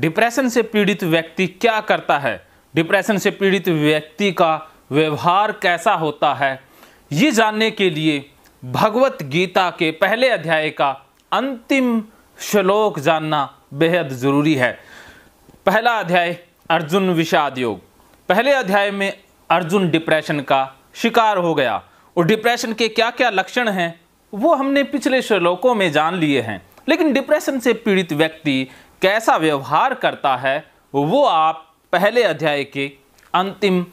depression से पीड़ित व्यक्ति क्या करता है डिप्रेशन से पीड़ित व्यक्ति का व्यवहार कैसा होता है ये जानने के लिए भगवत गीता के पहले अध्याय का अंतिम श्लोक जानना बेहद ज़रूरी है पहला अध्याय अर्जुन विषाद योग पहले अध्याय में अर्जुन डिप्रेशन का शिकार हो गया और डिप्रेशन के क्या क्या लक्षण हैं वो हमने पिछले श्लोकों में जान लिए हैं लेकिन डिप्रेशन से पीड़ित व्यक्ति कैसा व्यवहार करता है वो आप पहले अध्याय के अंतिम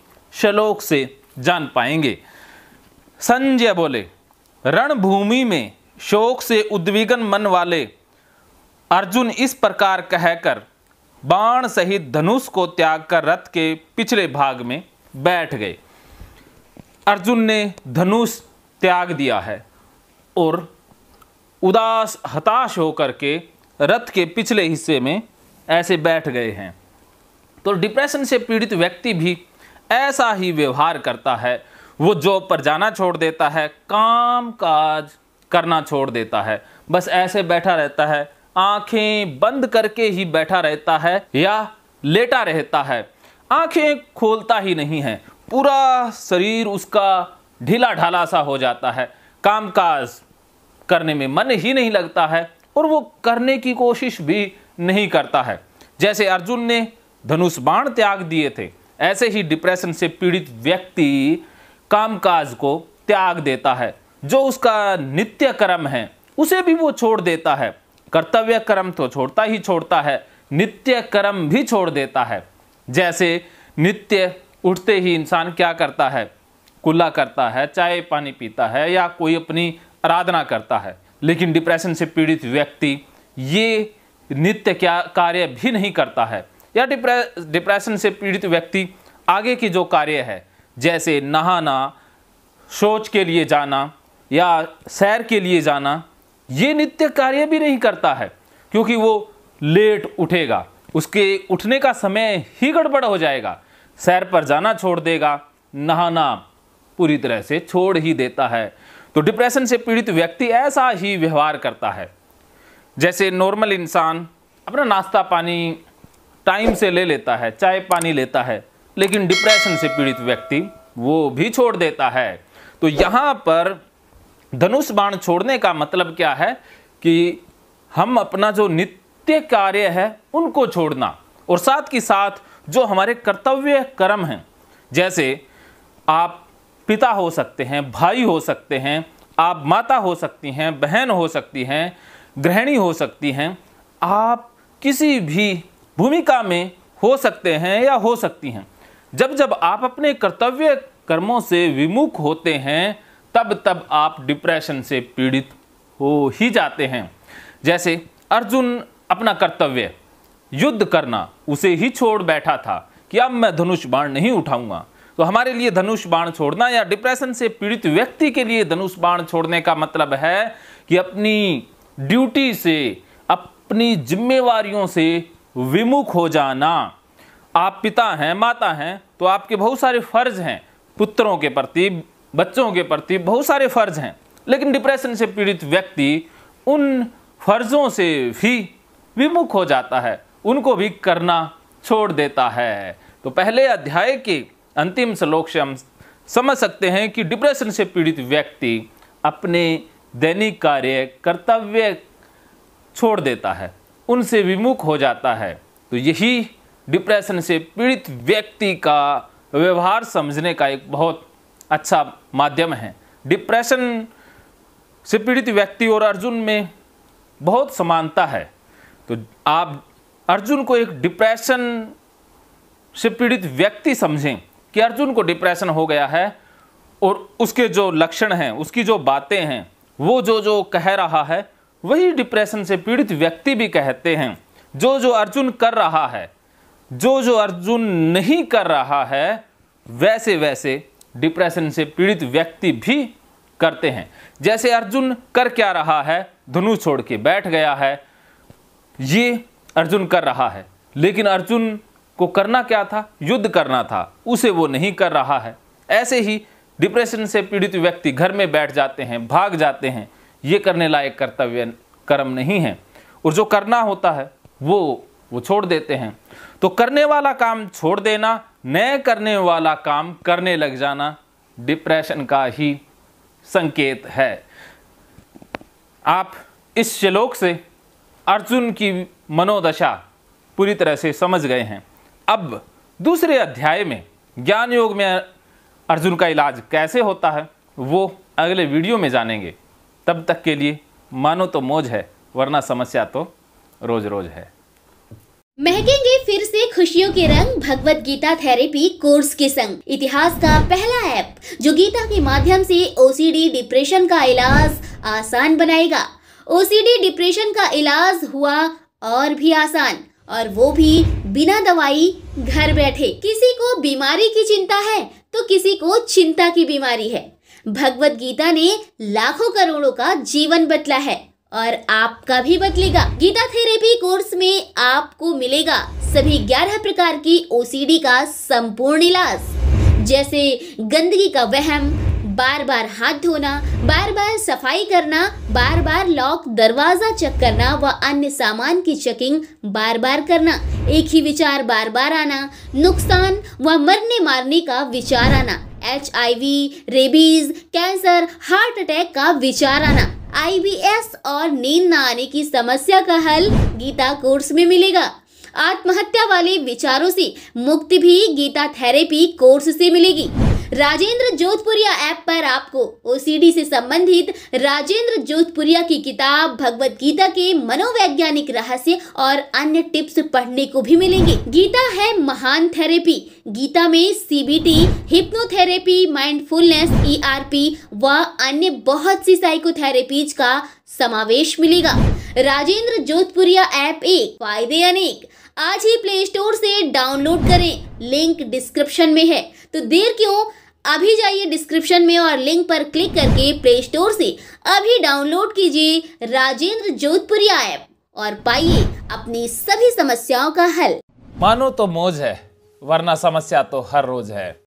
श्लोक से जान पाएंगे संजय बोले रणभूमि में शोक से उद्विगन मन वाले अर्जुन इस प्रकार कहकर बाण सहित धनुष को त्याग कर रथ के पिछले भाग में बैठ गए अर्जुन ने धनुष त्याग दिया है और उदास हताश होकर के रथ के पिछले हिस्से में ऐसे बैठ गए हैं तो डिप्रेशन से पीड़ित व्यक्ति भी ऐसा ही व्यवहार करता है वो जॉब पर जाना छोड़ देता है काम काज करना छोड़ देता है बस ऐसे बैठा रहता है आंखें बंद करके ही बैठा रहता है या लेटा रहता है आंखें खोलता ही नहीं है पूरा शरीर उसका ढीला ढाला सा हो जाता है कामकाज करने में मन ही नहीं लगता है और वो करने की कोशिश भी नहीं करता है जैसे अर्जुन ने धनुष बाण त्याग दिए थे ऐसे ही डिप्रेशन से पीड़ित व्यक्ति कामकाज को त्याग देता है जो उसका नित्य कर्म है उसे भी वो छोड़ देता है कर्तव्य कर्म तो छोड़ता ही छोड़ता है नित्य कर्म भी छोड़ देता है जैसे नित्य उठते ही इंसान क्या करता है कुल्ला करता है चाय पानी पीता है या कोई अपनी आराधना करता है लेकिन डिप्रेशन से पीड़ित व्यक्ति ये नित्य क्या कार्य भी नहीं करता है या डिप्रे डिप्रेशन से पीड़ित व्यक्ति आगे की जो कार्य है जैसे नहाना शौच के लिए जाना या सैर के लिए जाना ये नित्य कार्य भी नहीं करता है क्योंकि वो लेट उठेगा उसके उठने का समय ही गड़बड़ हो जाएगा सैर पर जाना छोड़ देगा नहाना पूरी तरह से छोड़ ही देता है तो डिप्रेशन से पीड़ित व्यक्ति ऐसा ही व्यवहार करता है जैसे नॉर्मल इंसान अपना नाश्ता पानी टाइम से ले लेता है चाय पानी लेता है लेकिन डिप्रेशन से पीड़ित व्यक्ति वो भी छोड़ देता है तो यहाँ पर धनुष बाण छोड़ने का मतलब क्या है कि हम अपना जो नित्य कार्य है उनको छोड़ना और साथ के साथ जो हमारे कर्तव्य कर्म हैं जैसे आप पिता हो सकते हैं भाई हो सकते हैं आप माता हो सकती हैं बहन हो सकती हैं गृहिणी हो सकती हैं आप किसी भी भूमिका में हो सकते हैं या हो सकती हैं जब जब आप अपने कर्तव्य कर्मों से विमुख होते हैं तब तब आप डिप्रेशन से पीड़ित हो ही जाते हैं जैसे अर्जुन अपना कर्तव्य युद्ध करना उसे ही छोड़ बैठा था कि अब मैं धनुष बाण नहीं उठाऊंगा तो हमारे लिए धनुष बाण छोड़ना या डिप्रेशन से पीड़ित व्यक्ति के लिए धनुष बाण छोड़ने का मतलब है कि अपनी ड्यूटी से अपनी जिम्मेवारियों से विमुख हो जाना आप पिता हैं माता हैं तो आपके बहुत सारे फर्ज हैं पुत्रों के प्रति बच्चों के प्रति बहुत सारे फर्ज हैं लेकिन डिप्रेशन से पीड़ित व्यक्ति उन फर्जों से भी विमुख हो जाता है उनको भी करना छोड़ देता है तो पहले अध्याय के अंतिम श्लोक से हम समझ सकते हैं कि डिप्रेशन से पीड़ित व्यक्ति अपने दैनिक कार्य कर्तव्य छोड़ देता है उनसे विमुख हो जाता है तो यही डिप्रेशन से पीड़ित व्यक्ति का व्यवहार समझने का एक बहुत अच्छा माध्यम है डिप्रेशन से पीड़ित व्यक्ति और अर्जुन में बहुत समानता है तो आप अर्जुन को एक डिप्रेशन से पीड़ित व्यक्ति समझें कि अर्जुन को डिप्रेशन हो गया है और उसके जो लक्षण हैं उसकी जो बातें हैं वो जो जो कह रहा है वही डिप्रेशन से पीड़ित व्यक्ति भी कहते हैं जो जो अर्जुन कर रहा है जो जो अर्जुन नहीं कर रहा है वैसे वैसे डिप्रेशन से पीड़ित व्यक्ति भी करते हैं जैसे अर्जुन कर क्या रहा है धनु छोड़ के बैठ गया है ये अर्जुन कर रहा है लेकिन अर्जुन को करना क्या था युद्ध करना था उसे वो नहीं कर रहा है ऐसे ही डिप्रेशन से पीड़ित व्यक्ति घर में बैठ जाते हैं भाग जाते हैं ये करने लायक कर्तव्य कर्म नहीं है और जो करना होता है वो वो छोड़ देते हैं तो करने वाला काम छोड़ देना नए करने वाला काम करने लग जाना डिप्रेशन का ही संकेत है आप इस श्लोक से अर्जुन की मनोदशा पूरी तरह से समझ गए हैं अब दूसरे अध्याय में ज्ञान योग में अर्जुन का इलाज कैसे होता है वो अगले वीडियो में जानेंगे तब तक के लिए मानो तो मौज है वरना समस्या तो रोज रोज है महकेंगे फिर से खुशियों के रंग भगवत गीता थेरेपी कोर्स के संग इतिहास का पहला ऐप जो गीता के माध्यम से ओसीडी डिप्रेशन का इलाज आसान बनाएगा ओसीडी डिप्रेशन का इलाज हुआ और भी आसान और वो भी बिना दवाई घर बैठे किसी को बीमारी की चिंता है तो किसी को चिंता की बीमारी है भगवत गीता ने लाखों करोड़ों का जीवन बदला है और आपका भी बदलेगा गीता थेरेपी कोर्स में आपको मिलेगा सभी ग्यारह प्रकार की ओसीडी का संपूर्ण इलाज जैसे गंदगी का वहम बार बार हाथ धोना बार बार सफाई करना बार बार लॉक दरवाजा चेक करना व अन्य सामान की चेकिंग बार बार करना एक ही विचार बार बार आना नुकसान व मरने मारने का विचार आना एच रेबीज कैंसर हार्ट अटैक का विचार आना आई और नींद न आने की समस्या का हल गीता कोर्स में मिलेगा आत्महत्या वाले विचारों से मुक्ति भी गीता थेरेपी कोर्स से मिलेगी राजेंद्र जोधपुरिया ऐप पर आपको ओसीडी से संबंधित राजेंद्र जोधपुरिया की किताब भगवत गीता के मनोवैज्ञानिक रहस्य और अन्य टिप्स पढ़ने को भी मिलेंगे गीता है महान थेरेपी गीता में सीबीटी हिप्नोथेरेपी माइंडफुलनेस ईआरपी व अन्य बहुत सी साइकोथेरेपीज का समावेश मिलेगा राजेंद्र जोधपुरिया ऐप एक फायदे अनेक आज ही प्ले स्टोर से डाउनलोड करें लिंक डिस्क्रिप्शन में है तो देर क्यों अभी जाइए डिस्क्रिप्शन में और लिंक पर क्लिक करके प्ले स्टोर से अभी डाउनलोड कीजिए राजेंद्र जोधपुरी ऐप और पाइए अपनी सभी समस्याओं का हल मानो तो मौज है वरना समस्या तो हर रोज है